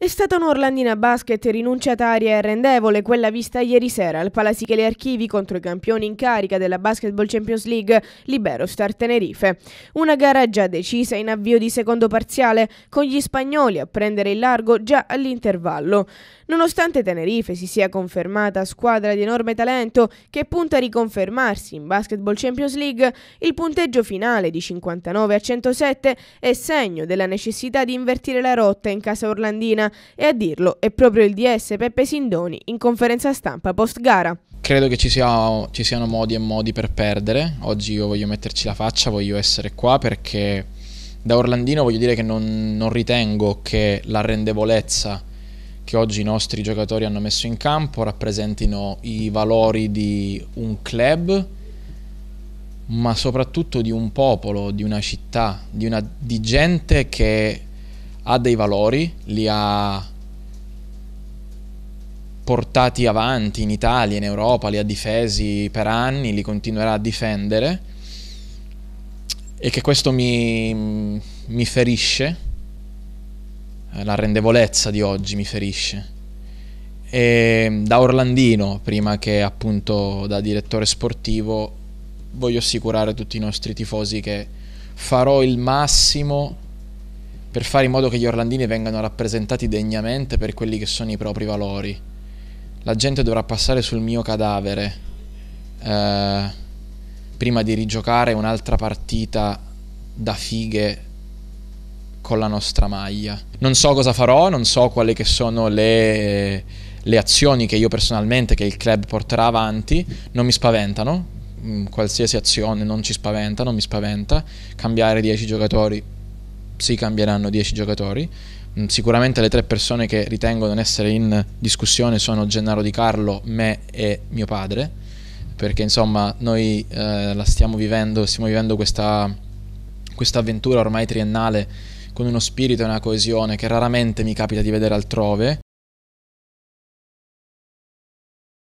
È stata un'Orlandina basket rinunciataria e rendevole quella vista ieri sera al Palasichele Archivi contro i campioni in carica della Basketball Champions League Libero Star Tenerife. Una gara già decisa in avvio di secondo parziale, con gli spagnoli a prendere il largo già all'intervallo. Nonostante Tenerife si sia confermata squadra di enorme talento che punta a riconfermarsi in Basketball Champions League, il punteggio finale di 59 a 107 è segno della necessità di invertire la rotta in casa orlandina e a dirlo è proprio il DS Peppe Sindoni in conferenza stampa post gara. Credo che ci, sia, ci siano modi e modi per perdere, oggi io voglio metterci la faccia, voglio essere qua perché da Orlandino voglio dire che non, non ritengo che la rendevolezza che oggi i nostri giocatori hanno messo in campo rappresentino i valori di un club, ma soprattutto di un popolo, di una città, di, una, di gente che ha dei valori, li ha portati avanti in Italia, in Europa, li ha difesi per anni, li continuerà a difendere e che questo mi, mi ferisce, eh, la rendevolezza di oggi mi ferisce. E da Orlandino, prima che appunto da direttore sportivo, voglio assicurare a tutti i nostri tifosi che farò il massimo per fare in modo che gli orlandini vengano rappresentati degnamente per quelli che sono i propri valori. La gente dovrà passare sul mio cadavere eh, prima di rigiocare un'altra partita da fighe con la nostra maglia. Non so cosa farò, non so quali che sono le, le azioni che io personalmente, che il club porterà avanti, non mi spaventano, mm, qualsiasi azione non ci spaventa, non mi spaventa, cambiare 10 giocatori si cambieranno 10 giocatori. Mm, sicuramente le tre persone che ritengo non essere in discussione sono Gennaro Di Carlo, me e mio padre, perché insomma noi eh, la stiamo vivendo, stiamo vivendo questa, questa avventura ormai triennale con uno spirito e una coesione che raramente mi capita di vedere altrove